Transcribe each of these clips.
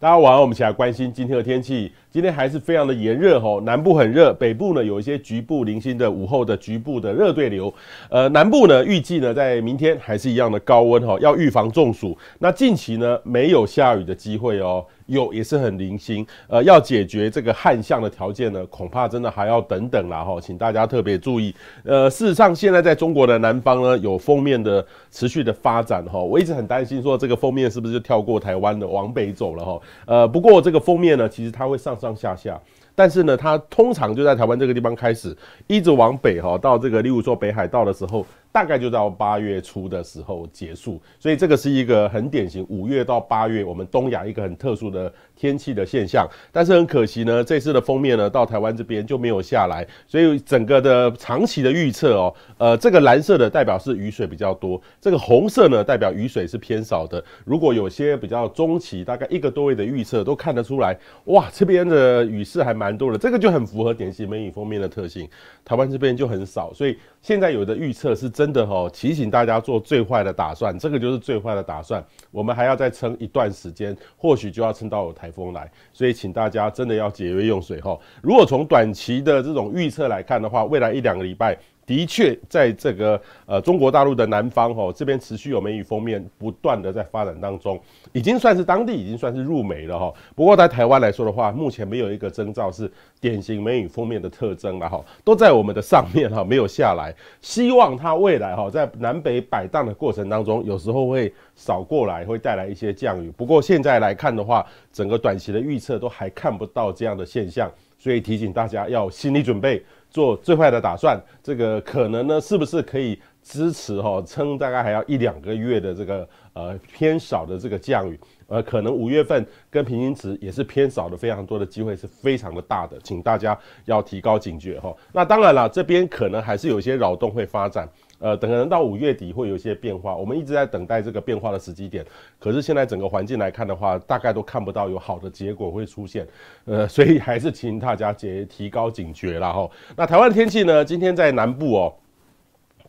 大家晚好，我们一起来关心今天的天气。今天还是非常的炎热哦，南部很热，北部呢有一些局部零星的午后的局部的热对流。呃，南部呢预计呢在明天还是一样的高温哈，要预防中暑。那近期呢没有下雨的机会哦，有也是很零星。呃，要解决这个旱象的条件呢，恐怕真的还要等等啦哈，请大家特别注意。呃，事实上现在在中国的南方呢有封面的持续的发展哈，我一直很担心说这个封面是不是就跳过台湾的往北走了哈。呃，不过这个封面呢其实它会上。上上下，但是呢，它通常就在台湾这个地方开始，一直往北哈，到这个，例如说北海道的时候。大概就到八月初的时候结束，所以这个是一个很典型，五月到八月我们东亚一个很特殊的天气的现象。但是很可惜呢，这次的封面呢到台湾这边就没有下来，所以整个的长期的预测哦，呃，这个蓝色的代表是雨水比较多，这个红色呢代表雨水是偏少的。如果有些比较中期，大概一个多月的预测都看得出来，哇，这边的雨势还蛮多的，这个就很符合典型美女封面的特性，台湾这边就很少，所以。现在有的预测是真的哦，提醒大家做最坏的打算，这个就是最坏的打算。我们还要再撑一段时间，或许就要撑到有台风来，所以请大家真的要节约用水哈。如果从短期的这种预测来看的话，未来一两个礼拜。的确，在这个呃中国大陆的南方，哈，这边持续有梅雨封面不断的在发展当中，已经算是当地已经算是入梅了，哈。不过在台湾来说的话，目前没有一个征兆是典型梅雨封面的特征了，哈，都在我们的上面，哈，没有下来。希望它未来，哈，在南北摆荡的过程当中，有时候会扫过来，会带来一些降雨。不过现在来看的话，整个短期的预测都还看不到这样的现象。所以提醒大家要心理准备，做最坏的打算。这个可能呢，是不是可以支持哈，撑大概还要一两个月的这个呃偏少的这个降雨，呃，可能五月份跟平均值也是偏少的，非常多的机会是非常的大的，请大家要提高警觉哈。那当然了，这边可能还是有些扰动会发展。呃，等可能到五月底会有一些变化，我们一直在等待这个变化的时机点。可是现在整个环境来看的话，大概都看不到有好的结果会出现，呃，所以还是请大家节提高警觉啦。哈。那台湾天气呢？今天在南部哦。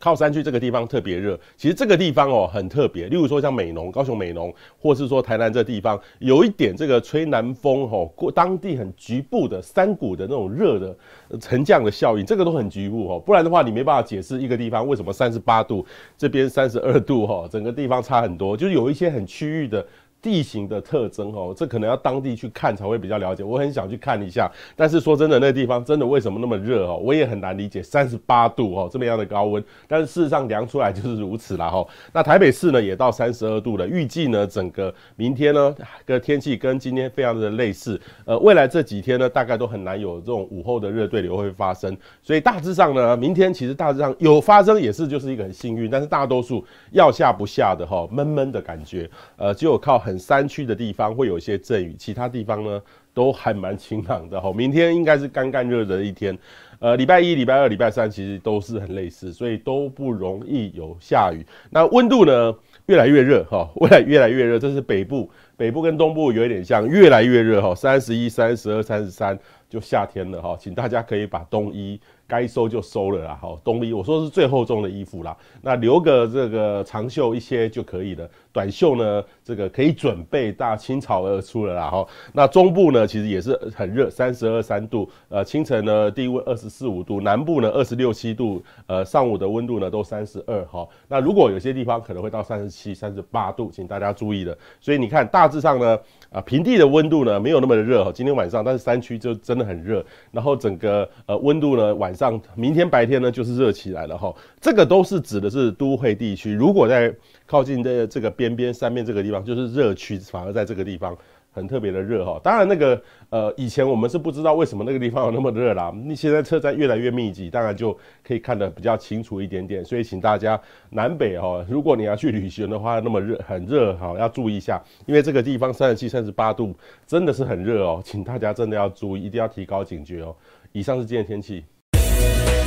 靠山区这个地方特别热，其实这个地方哦很特别。例如说像美浓、高雄美浓，或是说台南这地方，有一点这个吹南风哦，过当地很局部的山谷的那种热的沉降的效应，这个都很局部哦。不然的话，你没办法解释一个地方为什么三十八度，这边三十二度哈，整个地方差很多，就是有一些很区域的。地形的特征哦，这可能要当地去看才会比较了解。我很想去看一下，但是说真的，那地方真的为什么那么热哦？我也很难理解，三十八度哦，这么样的高温。但是事实上量出来就是如此了哈。那台北市呢也到三十二度了，预计呢整个明天呢个天气跟今天非常的类似。呃，未来这几天呢大概都很难有这种午后的热对流会发生。所以大致上呢，明天其实大致上有发生也是就是一个很幸运，但是大多数要下不下的哈，闷闷的感觉，呃，只有靠很。山区的地方会有一些阵雨，其他地方呢都还蛮晴朗的哈。明天应该是干干热热的一天，呃，礼拜一、礼拜二、礼拜三其实都是很类似，所以都不容易有下雨。那温度呢越来越热哈，未来越来越热，这是北部，北部跟东部有一点像，越来越热哈，三十一、三十二、三十三就夏天了哈，请大家可以把冬衣。该收就收了啦，哈，冬衣我说是最厚重的衣服啦，那留个这个长袖一些就可以了。短袖呢，这个可以准备大清朝而出了啦，哈。那中部呢，其实也是很热，三十二三度，呃，清晨呢，低温二十四五度，南部呢二十六七度，呃，上午的温度呢都三十二，哈。那如果有些地方可能会到三十七、三十八度，请大家注意的。所以你看，大致上呢，啊，平地的温度呢没有那么的热，哈，今天晚上，但是山区就真的很热，然后整个呃温度呢晚。上明天白天呢就是热起来了哈，这个都是指的是都会地区。如果在靠近这这个边边山面这个地方，就是热区，反而在这个地方很特别的热哈。当然那个呃，以前我们是不知道为什么那个地方有那么热啦。你现在车站越来越密集，当然就可以看得比较清楚一点点。所以请大家南北哈，如果你要去旅行的话，那么热很热哈，要注意一下，因为这个地方三十七、三十八度真的是很热哦，请大家真的要注意，一定要提高警觉哦。以上是今天天气。Bye.